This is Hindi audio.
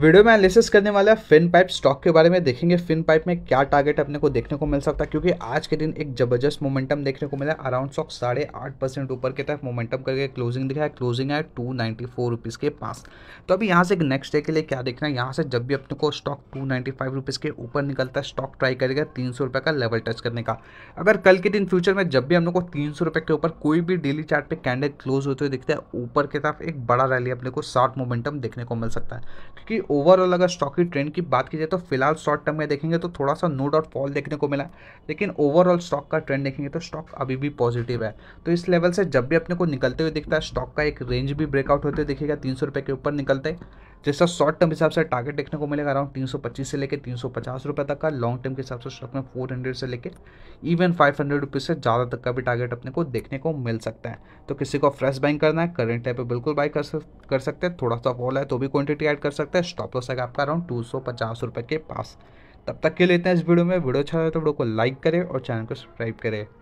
वीडियो में एनालिसिस करने वाला है फिन पाइप स्टॉक के बारे में देखेंगे फिन पाइप में क्या टारगेट अपने को देखने को मिल सकता है क्योंकि आज के दिन एक जबरदस्त मोमेंटम देखने को मिला अराउंड स्टॉक साढ़े आठ परसेंट ऊपर के तरफ मोमेंटम करके क्लोजिंग दिखा है क्लोजिंग है टू नाइन्टी फोर रुपीज़ के पास तो अभी यहाँ से एक नेक्स्ट डे के लिए क्या देखना है यहाँ से जब भी अपने को stock two ninety five rupees के ऊपर निकलता है स्टॉक ट्राई करेगा तीन सौ रुपये का लेवल टच करने का अगर कल के दिन फ्यूचर में जब भी हम लोग को तीन सौ रुपये के ऊपर कोई भी डेली चार्ट पे कैंडल क्लोज होते हुए दिखता है ऊपर की तरफ एक बड़ा रैली अपने को शॉर्ट मोमेंटम देखने को मिल सकता है क्योंकि ओवरऑल अगर स्टॉक की ट्रेंड की बात की जाए तो फिलहाल शॉर्ट टर्म में देखेंगे तो थोड़ा सा नो और फॉल देखने को मिला लेकिन ओवरऑल स्टॉक का ट्रेंड देखेंगे तो स्टॉक अभी भी पॉजिटिव है तो इस लेवल से जब भी अपने को निकलते हुए दिखता है स्टॉक का एक रेंज भी ब्रेकआउट होते हुए दिखेगा तीन के ऊपर निकलते जैसा शॉर्ट टर्म हिसाब से टारगेट देखने को मिलेगा अराउंड तीन सौ पच्चीस से लेकर तीन सौ पचास रुपये तक का लॉन्ग टर्म के हिसाब से स्टॉक में फोर हंड्रेड से लेकर इवन फाइव हंड्रेड रुपीज़ से ज़्यादा तक का भी टारगेट अपने को देखने को मिल सकता है तो किसी को फ्रेश बाइंग करना है करेंट टाइप पर बिल्कुल बाई कर कर सकते हैं थोड़ा सा फॉल है तो भी क्वान्टिटी एड कर सकते हैं स्टॉप लॉस है आपका अराउंड टू सौ पचास रुपये के पास तब तक के लेते हैं इस वीडियो में वीडियो अच्छा लगे तो वीडियो को लाइक करें और चैनल को सब्सक्राइब करें